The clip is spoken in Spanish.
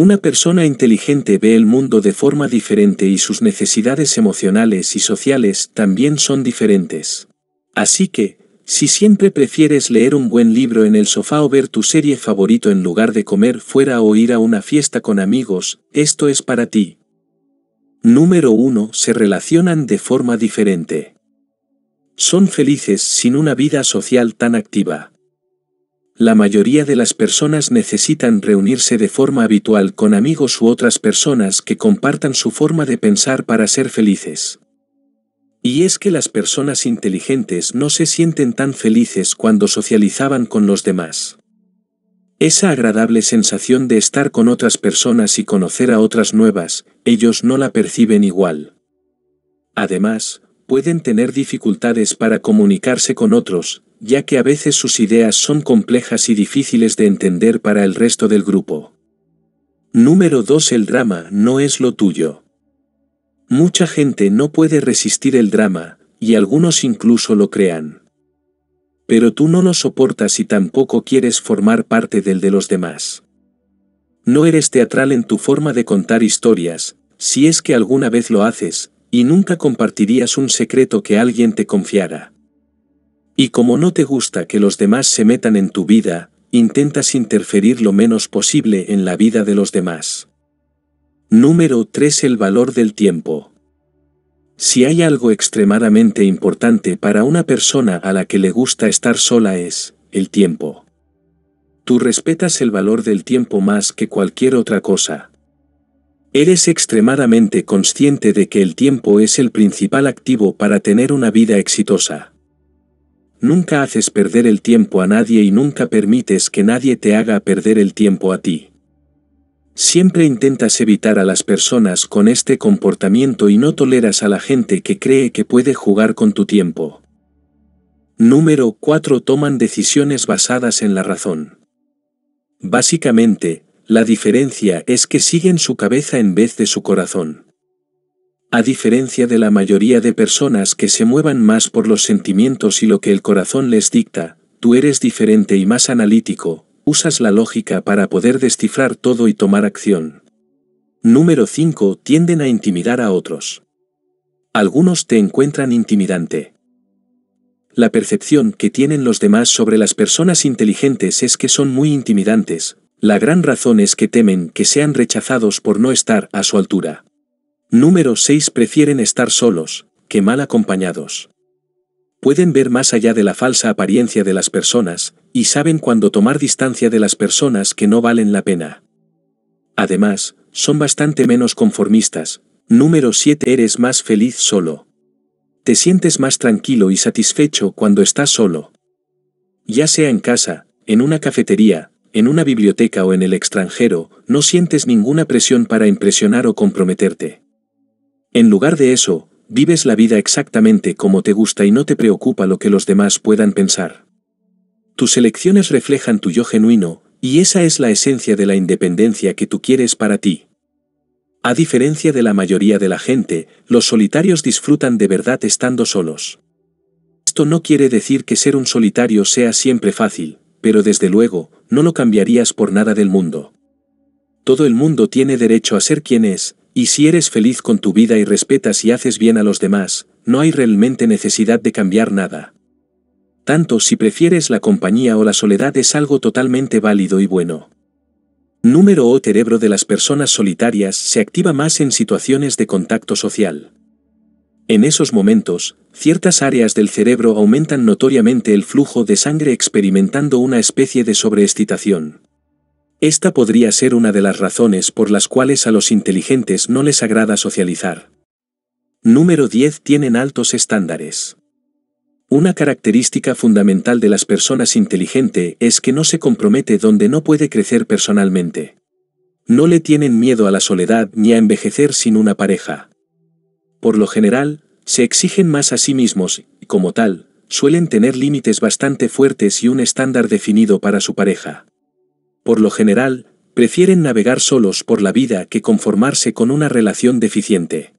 Una persona inteligente ve el mundo de forma diferente y sus necesidades emocionales y sociales también son diferentes. Así que, si siempre prefieres leer un buen libro en el sofá o ver tu serie favorito en lugar de comer fuera o ir a una fiesta con amigos, esto es para ti. Número 1. Se relacionan de forma diferente. Son felices sin una vida social tan activa la mayoría de las personas necesitan reunirse de forma habitual con amigos u otras personas que compartan su forma de pensar para ser felices. Y es que las personas inteligentes no se sienten tan felices cuando socializaban con los demás. Esa agradable sensación de estar con otras personas y conocer a otras nuevas, ellos no la perciben igual. Además, pueden tener dificultades para comunicarse con otros, ya que a veces sus ideas son complejas y difíciles de entender para el resto del grupo. Número 2. El drama no es lo tuyo. Mucha gente no puede resistir el drama, y algunos incluso lo crean. Pero tú no lo soportas y tampoco quieres formar parte del de los demás. No eres teatral en tu forma de contar historias, si es que alguna vez lo haces, y nunca compartirías un secreto que alguien te confiara. Y como no te gusta que los demás se metan en tu vida, intentas interferir lo menos posible en la vida de los demás. Número 3. El valor del tiempo. Si hay algo extremadamente importante para una persona a la que le gusta estar sola es, el tiempo. Tú respetas el valor del tiempo más que cualquier otra cosa. Eres extremadamente consciente de que el tiempo es el principal activo para tener una vida exitosa. Nunca haces perder el tiempo a nadie y nunca permites que nadie te haga perder el tiempo a ti. Siempre intentas evitar a las personas con este comportamiento y no toleras a la gente que cree que puede jugar con tu tiempo. Número 4. Toman decisiones basadas en la razón. Básicamente, la diferencia es que siguen su cabeza en vez de su corazón a diferencia de la mayoría de personas que se muevan más por los sentimientos y lo que el corazón les dicta, tú eres diferente y más analítico, usas la lógica para poder descifrar todo y tomar acción. Número 5. Tienden a intimidar a otros. Algunos te encuentran intimidante. La percepción que tienen los demás sobre las personas inteligentes es que son muy intimidantes, la gran razón es que temen que sean rechazados por no estar a su altura. Número 6. Prefieren estar solos, que mal acompañados. Pueden ver más allá de la falsa apariencia de las personas, y saben cuándo tomar distancia de las personas que no valen la pena. Además, son bastante menos conformistas. Número 7. Eres más feliz solo. Te sientes más tranquilo y satisfecho cuando estás solo. Ya sea en casa, en una cafetería, en una biblioteca o en el extranjero, no sientes ninguna presión para impresionar o comprometerte. En lugar de eso, vives la vida exactamente como te gusta y no te preocupa lo que los demás puedan pensar. Tus elecciones reflejan tu yo genuino, y esa es la esencia de la independencia que tú quieres para ti. A diferencia de la mayoría de la gente, los solitarios disfrutan de verdad estando solos. Esto no quiere decir que ser un solitario sea siempre fácil, pero desde luego, no lo cambiarías por nada del mundo. Todo el mundo tiene derecho a ser quien es, y si eres feliz con tu vida y respetas y haces bien a los demás, no hay realmente necesidad de cambiar nada. Tanto si prefieres la compañía o la soledad es algo totalmente válido y bueno. Número O cerebro de las personas solitarias se activa más en situaciones de contacto social. En esos momentos, ciertas áreas del cerebro aumentan notoriamente el flujo de sangre experimentando una especie de sobreexcitación. Esta podría ser una de las razones por las cuales a los inteligentes no les agrada socializar. Número 10. Tienen altos estándares. Una característica fundamental de las personas inteligente es que no se compromete donde no puede crecer personalmente. No le tienen miedo a la soledad ni a envejecer sin una pareja. Por lo general, se exigen más a sí mismos y, como tal, suelen tener límites bastante fuertes y un estándar definido para su pareja por lo general, prefieren navegar solos por la vida que conformarse con una relación deficiente.